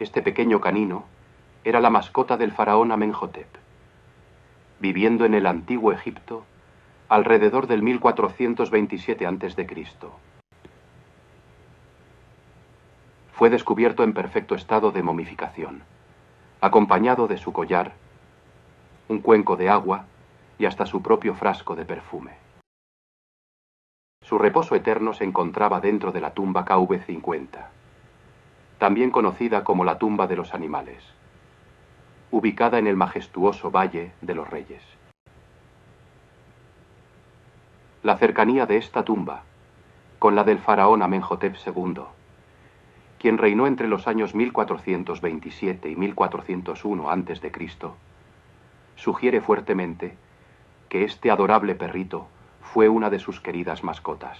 Este pequeño canino era la mascota del faraón Amenhotep. Viviendo en el antiguo Egipto, alrededor del 1427 a.C. Fue descubierto en perfecto estado de momificación, acompañado de su collar, un cuenco de agua y hasta su propio frasco de perfume. Su reposo eterno se encontraba dentro de la tumba KV50 también conocida como la tumba de los animales, ubicada en el majestuoso Valle de los Reyes. La cercanía de esta tumba, con la del faraón Amenhotep II, quien reinó entre los años 1427 y 1401 a.C., sugiere fuertemente que este adorable perrito fue una de sus queridas mascotas.